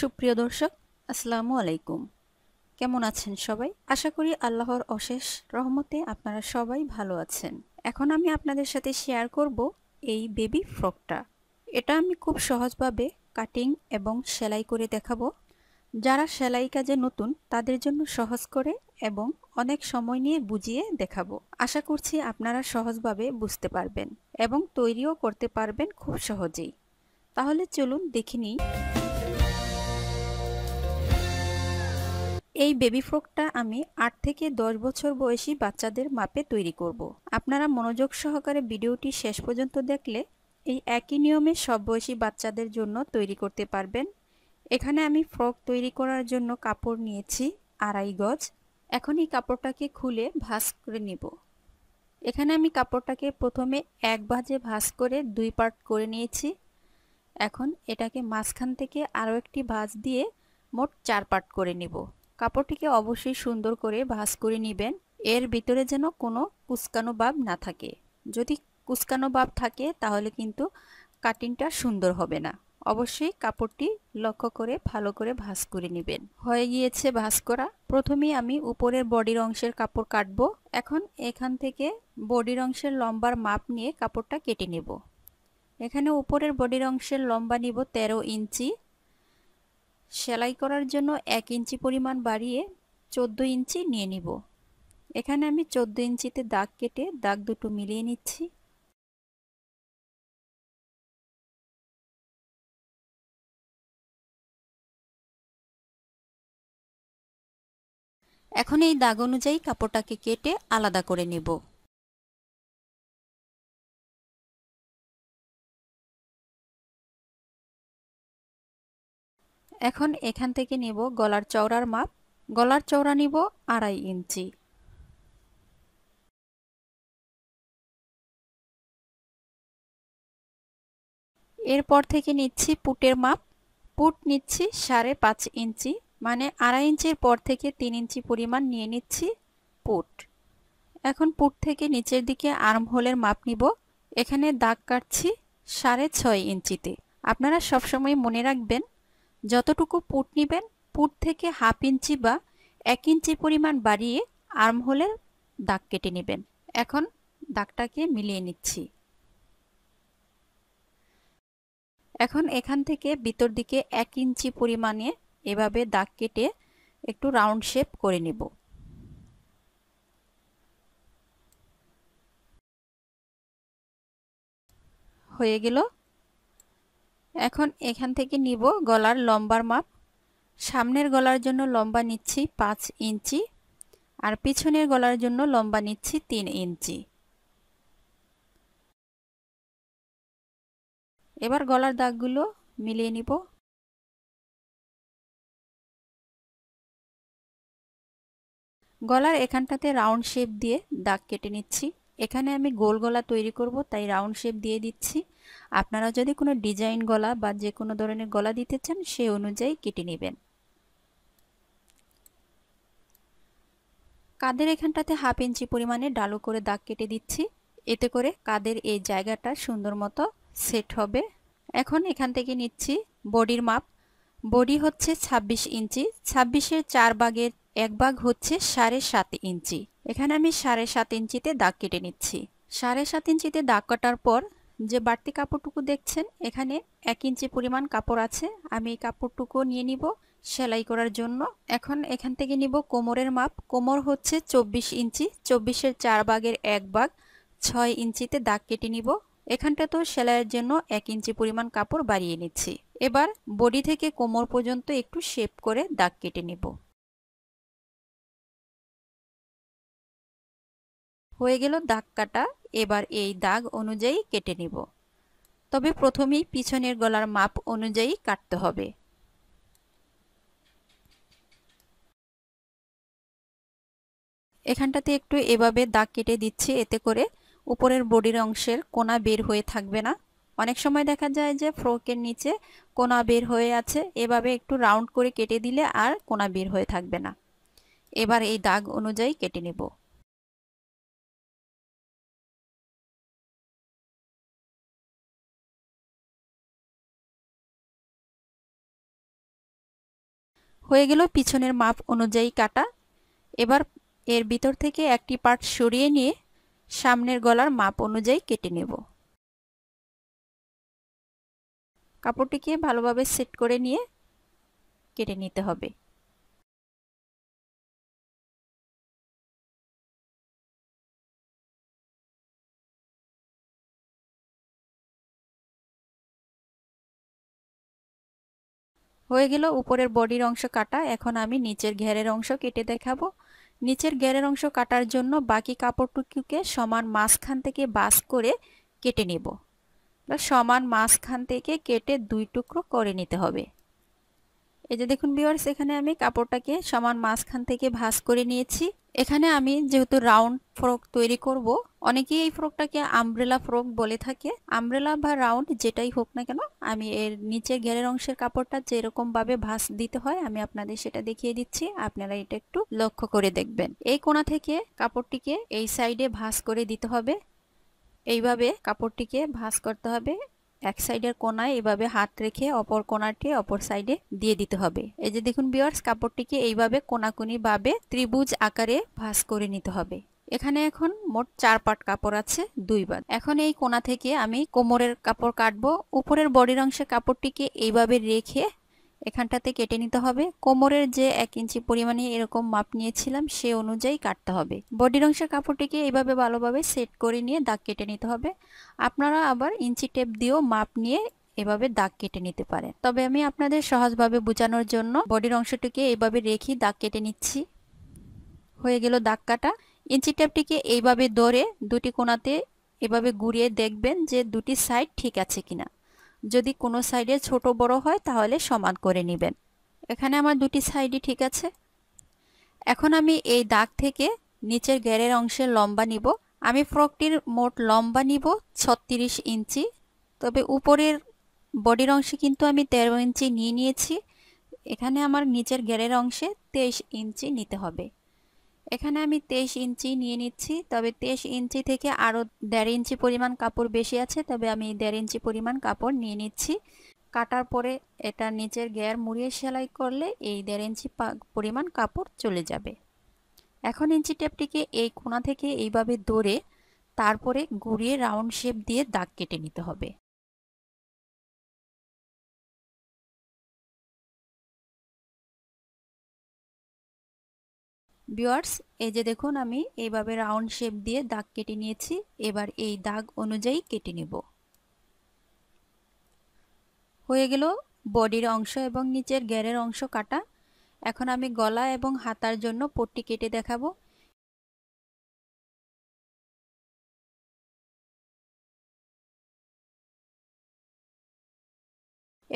সুপ্রিয় দর্শক আসসালামু আলাইকুম কেমন আছেন সবাই আশা করি আল্লাহর অশেষ রহমতে আপনারা সবাই ভালো আছেন এখন আমি আপনাদের সাথে শেয়ার করব এই বেবি ফ্রকটা এটা আমি খুব সহজভাবে কাটিং এবং সেলাই করে দেখাবো যারা সেলাই কাজে নতুন তাদের জন্য সহজ করে এবং অনেক সময় নিয়ে বুঝিয়ে দেখাবো আশা করছি আপনারা সহজভাবে বুঝতে পারবেন এবং তৈরিও করতে পারবেন খুব সহজেই তাহলে চলুন দেখে নিই এই বেবি ফ্রকটা আমি আট থেকে দশ বছর বয়সী বাচ্চাদের মাপে তৈরি করব। আপনারা মনোযোগ সহকারে ভিডিওটি শেষ পর্যন্ত দেখলে এই একই নিয়মে সব বয়সী বাচ্চাদের জন্য তৈরি করতে পারবেন এখানে আমি ফ্রক তৈরি করার জন্য কাপড় নিয়েছি আড়াই গজ এখন এই কাপড়টাকে খুলে ভাঁজ করে নেব এখানে আমি কাপড়টাকে প্রথমে এক ভাঁজে ভাঁজ করে দুই পার্ট করে নিয়েছি এখন এটাকে মাঝখান থেকে আরও একটি ভাঁজ দিয়ে মোট চার পার্ট করে নেব কাপড়টিকে অবশ্যই সুন্দর করে ভাঁজ করে নেবেন এর ভিতরে যেন কোনো কুচকানো বাব না থাকে যদি কুচকানো বাব থাকে তাহলে কিন্তু কাটিংটা সুন্দর হবে না অবশ্যই কাপড়টি লক্ষ্য করে ভালো করে ভাঁজ করে নেবেন হয়ে গিয়েছে ভাঁজ করা প্রথমে আমি উপরের বডির অংশের কাপড় কাটব এখন এখান থেকে বডির অংশের লম্বার মাপ নিয়ে কাপড়টা কেটে নেব এখানে উপরের বডির অংশের লম্বা নিব ১৩ ইঞ্চি সেলাই করার জন্য এক ইঞ্চি পরিমাণ বাড়িয়ে চোদ্দো ইঞ্চি নিয়ে নিব এখানে আমি চোদ্দো ইঞ্চিতে দাগ কেটে দাগ দুটো মিলিয়ে নিচ্ছি এখন এই দাগ অনুযায়ী কাপড়টাকে কেটে আলাদা করে নেব এখন এখান থেকে নেব গলার চওড়ার মাপ গলার চওড়া নিব আড়াই ইঞ্চি এরপর থেকে নিচ্ছি পুটের মাপ পুট নিচ্ছি সাড়ে পাঁচ ইঞ্চি মানে আড়াই ইঞ্চির পর থেকে তিন ইঞ্চি পরিমাণ নিয়ে নিচ্ছি পুট এখন পুট থেকে নিচের দিকে আর্ম হোলের মাপ নিব এখানে দাগ কাটছি সাড়ে ছয় ইঞ্চিতে আপনারা সবসময় মনে রাখবেন যতটুকু পুট নেবেন পুট থেকে হাফ ইঞ্চি বা এক ইঞ্চি পরিমাণ বাড়িয়ে আর্ম হোলের দাগ কেটে নেবেন এখন দাগটাকে মিলিয়ে নিচ্ছি এখন এখান থেকে ভিতর দিকে এক ইঞ্চি পরিমাণে এভাবে দাগ কেটে একটু রাউন্ড শেপ করে নেব হয়ে গেল এখন এখান থেকে নিব গলার লম্বার মাপ সামনের গলার জন্য লম্বা নিচ্ছি পাঁচ ইঞ্চি আর পিছনের গলার জন্য লম্বা নিচ্ছি তিন ইঞ্চি এবার গলার দাগগুলো মিলিয়ে নিব গলার এখানটাতে রাউন্ড শেপ দিয়ে দাগ কেটে নিচ্ছি এখানে আমি গোল গলা তৈরি করব তাই রাউন্ড শেপ দিয়ে দিচ্ছি আপনারা যদি কোনো ডিজাইন গলা বা যে কোনো ধরনের গলা দিতে চান সে অনুযায়ী কেটে নেবেন কাদের এখানটাতে হাফ ইঞ্চি পরিমাণে ডালো করে দাগ কেটে দিচ্ছি এতে করে কাদের এই জায়গাটা সুন্দর মতো সেট হবে এখন এখান থেকে নিচ্ছি বডির মাপ বডি হচ্ছে ২৬ ইঞ্চি ছাব্বিশের চার বাগের এক ভাগ হচ্ছে সাড়ে সাত ইঞ্চি এখানে আমি সাড়ে সাত ইঞ্চিতে দাগ কেটে নিচ্ছি সাড়ে সাত ইঞ্চিতে দাগ কাটার পর যে বাড়তি কাপড়টুকু দেখছেন এখানে এক ইঞ্চি পরিমাণ কাপড় আছে আমি এই কাপড়টুকু নিয়ে নিব সেলাই করার জন্য এখন এখান থেকে নিব কোমরের মাপ কোমর হচ্ছে ২৪ ইঞ্চি চব্বিশের চার ভাগের এক ভাগ ছয় ইঞ্চিতে দাগ কেটে নিব এখানটা তো সেলাইয়ের জন্য এক ইঞ্চি পরিমাণ কাপড় বাড়িয়ে নিচ্ছি এবার বডি থেকে কোমর পর্যন্ত একটু শেপ করে দাগ কেটে নিব হয়ে গেল দাগ কাটা এবার এই দাগ অনুযায়ী কেটে নিব তবে প্রথমেই পিছনের গলার মাপ অনুযায়ী কাটতে হবে এখানটাতে একটু এভাবে দাগ কেটে দিচ্ছি এতে করে উপরের বডির অংশের কোনা বের হয়ে থাকবে না অনেক সময় দেখা যায় যে ফ্রকের নিচে কোনা বের হয়ে আছে এভাবে একটু রাউন্ড করে কেটে দিলে আর কোনা বের হয়ে থাকবে না এবার এই দাগ অনুযায়ী কেটে নেব হয়ে গেল পিছনের মাপ অনুযায়ী কাটা এবার এর ভিতর থেকে একটি পার্ট সরিয়ে নিয়ে সামনের গলার মাপ অনুযায়ী কেটে নেব কাপড়টিকে ভালোভাবে সেট করে নিয়ে কেটে নিতে হবে হয়ে গেল উপরের বডির অংশ কাটা এখন আমি নিচের ঘেরের অংশ কেটে দেখাবো নিচের ঘেরের অংশ কাটার জন্য বাকি কাপড়টুকুকে সমান মাঝখান থেকে বাস করে কেটে নেব সমান মাঝখান থেকে কেটে দুই টুকরো করে নিতে হবে এই যে দেখুন বিওয়ার্স এখানে আমি কাপড়টাকে সমান মাঝখান থেকে ভাস করে নিয়েছি এখানে আমি যেহেতু রাউন্ড ফ্রক তৈরি করব অনেকেই এই ফ্রকটাকে আমব্রেলা ফ্রক বলে থাকে আমব্রেলা বা রাউন্ড যেটাই হোক না কেন আমি এর নিচে ঘেরের অংশের কাপড়টা যেরকমভাবে ভাঁজ দিতে হয় আমি আপনাদের সেটা দেখিয়ে দিচ্ছি আপনারা এটা একটু লক্ষ্য করে দেখবেন এই কোণা থেকে কাপড়টিকে এই সাইডে ভাঁজ করে দিতে হবে এইভাবে কাপড়টিকে ভাস করতে হবে এক সাইডের কোনায় এভাবে হাত রেখে অপর কোনাটি অপর সাইডে দিয়ে দিতে হবে এই যে দেখুন বিয়ার্স কাপড়টিকে এইভাবে কোনাকুনিভাবে ত্রিভুজ আকারে ভাঁজ করে নিতে হবে এখানে এখন মোট চার পাট কাপড় আছে দুই বাদ এখন এই কোনা থেকে আমি কোমরের কাপড় কাটবো উপরের বডির অংশে কাপড়টিকে এইভাবে রেখে এখানটাতে কেটে নিতে হবে কোমরের যে এক ইঞ্চি পরিমাণে এরকম মাপ নিয়েছিলাম সে অনুযায়ী কাটতে হবে বডির অংশের কাপড়টিকে এইভাবে ভালোভাবে সেট করে নিয়ে দাগ কেটে নিতে হবে আপনারা আবার ইঞ্চি টেপ দিয়েও মাপ নিয়ে এভাবে দাগ কেটে নিতে পারেন তবে আমি আপনাদের সহজভাবে বোঝানোর জন্য বডির অংশটিকে এভাবে রেখে দাগ কেটে নিচ্ছি হয়ে গেল দাগ কাটা ইঞ্চি টেপটিকে এইভাবে ধরে দুটি কোনাতে এভাবে ঘুরিয়ে দেখবেন যে দুটি সাইড ঠিক আছে কিনা যদি কোনো সাইডে ছোট বড় হয় তাহলে সমান করে নেবেন এখানে আমার দুটি সাইডই ঠিক আছে এখন আমি এই দাগ থেকে নিচের গ্যারের অংশে লম্বা নিব আমি ফ্রকটির মোট লম্বা নিব ছত্রিশ ইঞ্চি তবে উপরের বডির অংশে কিন্তু আমি তেরো ইঞ্চি নিয়ে নিয়েছি এখানে আমার নিচের গ্যারের অংশে তেইশ ইঞ্চি নিতে হবে এখানে আমি তেইশ ইঞ্চি নিয়ে নিচ্ছি তবে তেইশ ইঞ্চি থেকে আরও দেড় ইঞ্চি পরিমাণ কাপড় বেশি আছে তবে আমি দেড় ইঞ্চি পরিমাণ কাপড় নিয়ে নিচ্ছি কাটার পরে এটা নিচের গ্যার মুড়িয়ে সেলাই করলে এই দেড় ইঞ্চি পরিমাণ কাপড় চলে যাবে এখন ইঞ্চি টেপটিকে এই কোনা থেকে এইভাবে ধরে তারপরে ঘুরিয়ে রাউন্ড শেপ দিয়ে দাগ কেটে নিতে হবে ভিওয়ার্স এই যে দেখুন আমি এইভাবে রাউন্ড শেপ দিয়ে দাগ কেটে নিয়েছি এবার এই দাগ অনুযায়ী কেটে নেব হয়ে গেল বডির অংশ এবং নিচের গ্যারের অংশ কাটা এখন আমি গলা এবং হাতার জন্য পট্টি কেটে দেখাবো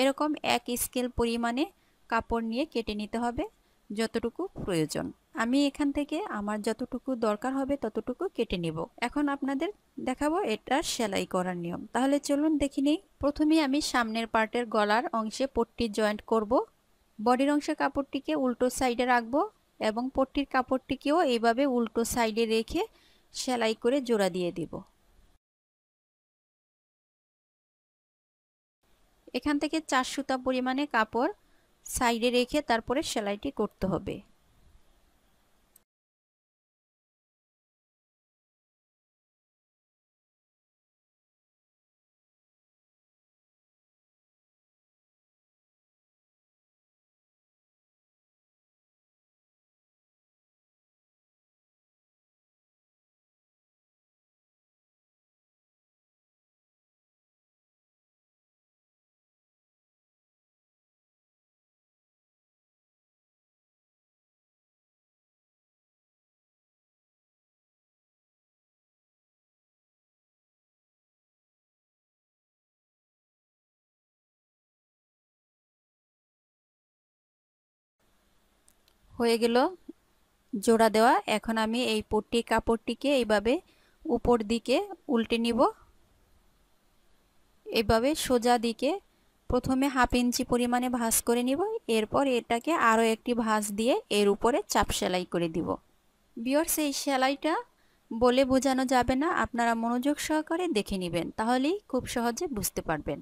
এরকম এক স্কেল পরিমাণে কাপড় নিয়ে কেটে নিতে হবে যতটুকু প্রয়োজন আমি এখান থেকে আমার যতটুকু দরকার হবে ততটুকু কেটে নিব এখন আপনাদের দেখাবো এটা সেলাই করার নিয়ম তাহলে চলুন দেখি নিই প্রথমে আমি সামনের পার্টের গলার অংশে পট্টি জয়েন্ট করব বডির অংশে কাপড়টিকে উল্টো সাইডে রাখবো এবং পট্টির কাপড়টিকেও এইভাবে উল্টো সাইডে রেখে সেলাই করে জোড়া দিয়ে দিব এখান থেকে চার সুতা পরিমাণে কাপড় সাইডে রেখে তারপরে সেলাইটি করতে হবে হয়ে গেল জোড়া দেওয়া এখন আমি এই পট্টি কাপড়টিকে এইভাবে উপর দিকে উল্টে নিব এভাবে সোজা দিকে প্রথমে হাফ ইঞ্চি পরিমাণে ভাঁজ করে নিব এরপর এটাকে আরও একটি ভাঁজ দিয়ে এর উপরে চাপ সেলাই করে দিব বিয়র্স এই সেলাইটা বলে বোঝানো যাবে না আপনারা মনোযোগ সহকারে দেখে নেবেন তাহলেই খুব সহজে বুঝতে পারবেন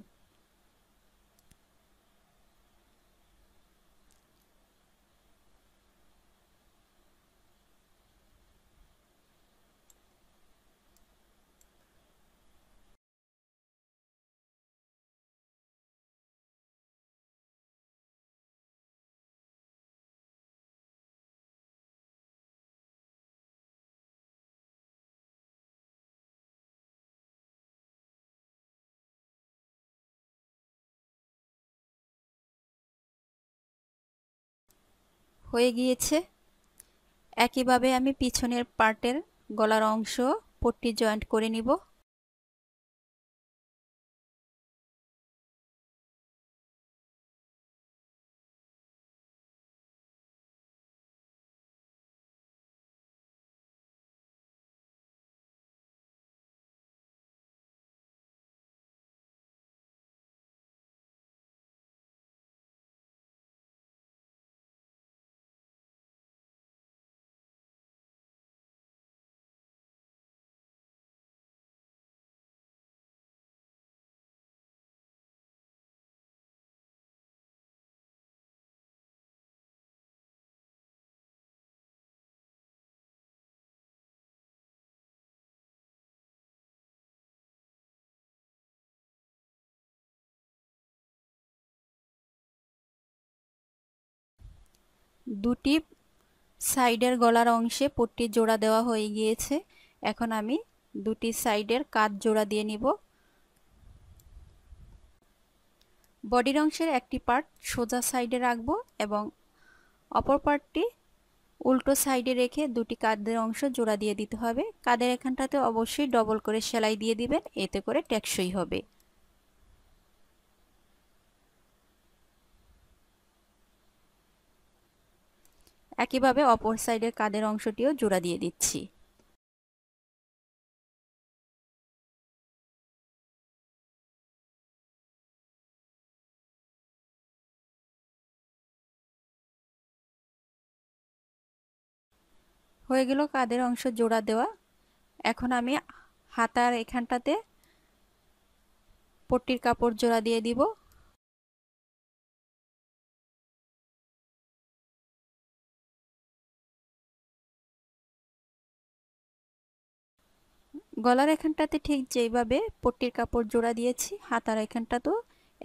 হয়ে গিয়েছে একইভাবে আমি পিছনের পার্টের গলার অংশ পট্টি জয়েন্ট করে নিব দুটি সাইডের গলার অংশে পট্টি জোড়া দেওয়া হয়ে গিয়েছে এখন আমি দুটি সাইডের কাত জোড়া দিয়ে নিব বডির অংশের একটি পার্ট সোজা সাইডে রাখবো এবং অপর পার্টটি উল্টো সাইডে রেখে দুটি কাঁধের অংশ জোড়া দিয়ে দিতে হবে কাঁধের এখানটাতে অবশ্যই ডবল করে সেলাই দিয়ে দিবেন এতে করে টেকসই হবে একইভাবে অপর সাইডের কাদের অংশটিও জোড়া দিয়ে দিচ্ছি হয়ে গেল কাদের অংশ জোড়া দেওয়া এখন আমি হাতার এখানটাতে পট্টির কাপড় জোড়া দিয়ে দিব গলার এখানটাতে ঠিক যেইভাবে পট্টির কাপড় জোড়া দিয়েছি হাতার এখানটা তো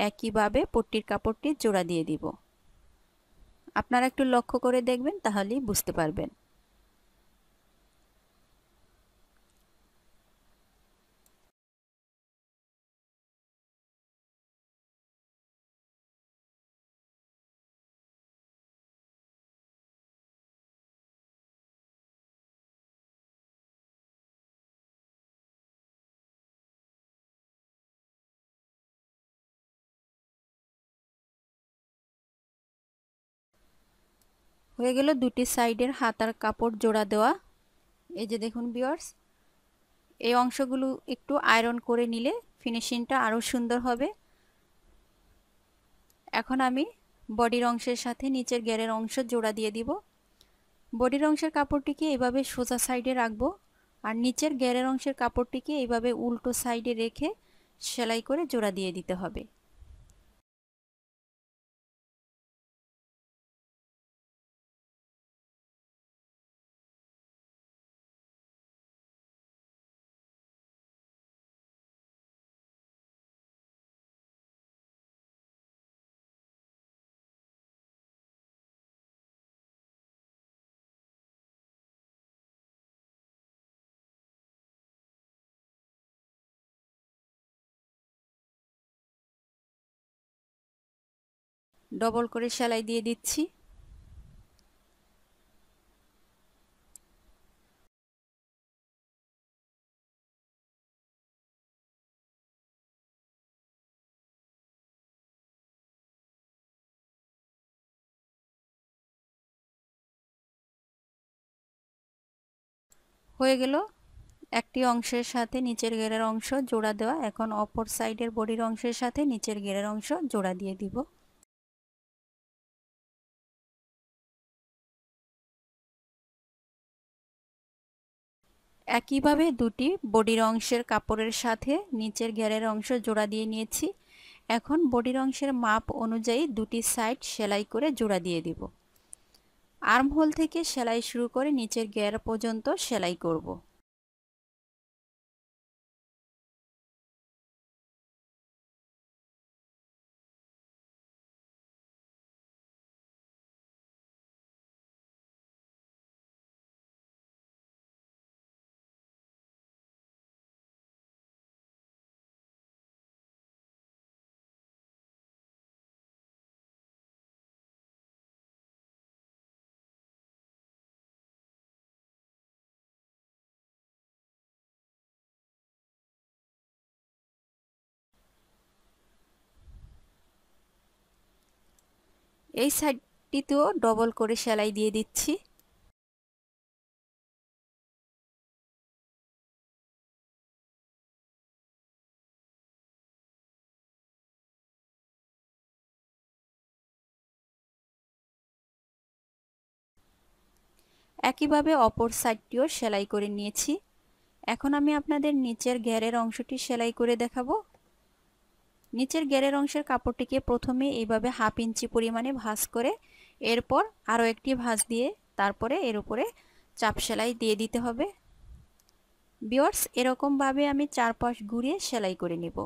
একইভাবে পট্টির কাপড়টি জোড়া দিয়ে দিব আপনারা একটু লক্ষ্য করে দেখবেন তাহলেই বুঝতে পারবেন হয়ে গেল দুটি সাইডের হাতার কাপড় জোড়া দেওয়া এই যে দেখুন বিয়ার্স এই অংশগুলো একটু আয়রন করে নিলে ফিনিশিংটা আরও সুন্দর হবে এখন আমি বডির অংশের সাথে নিচের গ্যারের অংশ জোড়া দিয়ে দিব বডির অংশের কাপড়টিকে এভাবে সোজা সাইডে রাখবো আর নিচের গ্যারের অংশের কাপড়টিকে এভাবে উল্টো সাইডে রেখে সেলাই করে জোড়া দিয়ে দিতে হবে ডবল করে সেলাই দিয়ে দিচ্ছি হয়ে গেল একটি অংশের সাথে নিচের গেরের অংশ জোড়া দেওয়া এখন অপর সাইডের বডির অংশের সাথে নিচের গেরের অংশ জোড়া দিয়ে দিব একইভাবে দুটি বডির অংশের কাপড়ের সাথে নিচের ঘেরের অংশ জোড়া দিয়ে নিয়েছি এখন বডির অংশের মাপ অনুযায়ী দুটি সাইড সেলাই করে জোড়া দিয়ে দিব আর্মহোল থেকে সেলাই শুরু করে নিচের গেয়ার পর্যন্ত সেলাই করব এই সাইডটিতেও ডবল করে সেলাই দিয়ে দিচ্ছি একইভাবে অপর সাইডটিও সেলাই করে নিয়েছি এখন আমি আপনাদের নিচের ঘেরের অংশটি সেলাই করে দেখাবো নিচের গেরের অংশের কাপড়টিকে প্রথমে এইভাবে হাফ ইঞ্চি পরিমাণে ভাঁজ করে এরপর আরও একটি ভাঁজ দিয়ে তারপরে এর উপরে চাপ সেলাই দিয়ে দিতে হবে বিয়ার্স এরকমভাবে আমি চারপাশ ঘুরিয়ে সেলাই করে নিব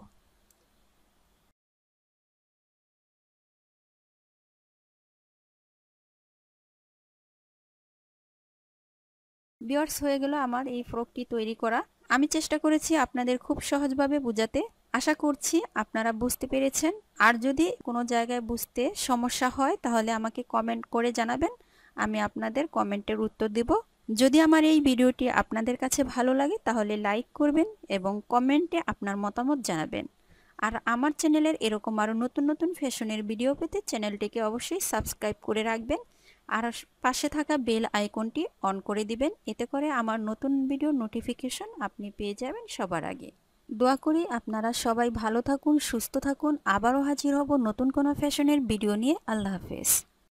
বিয়ার্স হয়ে গেল আমার এই ফ্রকটি তৈরি করা আমি চেষ্টা করেছি আপনাদের খুব সহজভাবে বোঝাতে আশা করছি আপনারা বুঝতে পেরেছেন আর যদি কোনো জায়গায় বুঝতে সমস্যা হয় তাহলে আমাকে কমেন্ট করে জানাবেন আমি আপনাদের কমেন্টের উত্তর দেব যদি আমার এই ভিডিওটি আপনাদের কাছে ভালো লাগে তাহলে লাইক করবেন এবং কমেন্টে আপনার মতামত জানাবেন আর আমার চ্যানেলের এরকম আরও নতুন নতুন ফ্যাশনের ভিডিও পেতে চ্যানেলটিকে অবশ্যই সাবস্ক্রাইব করে রাখবেন আর পাশে থাকা বেল আইকনটি অন করে দিবেন এতে করে আমার নতুন ভিডিও নোটিফিকেশন আপনি পেয়ে যাবেন সবার আগে দোয়া করি আপনারা সবাই ভালো থাকুন সুস্থ থাকুন আবারও হাজির হব নতুন কোনো ফ্যাশনের ভিডিও নিয়ে আল্লাহ হাফেজ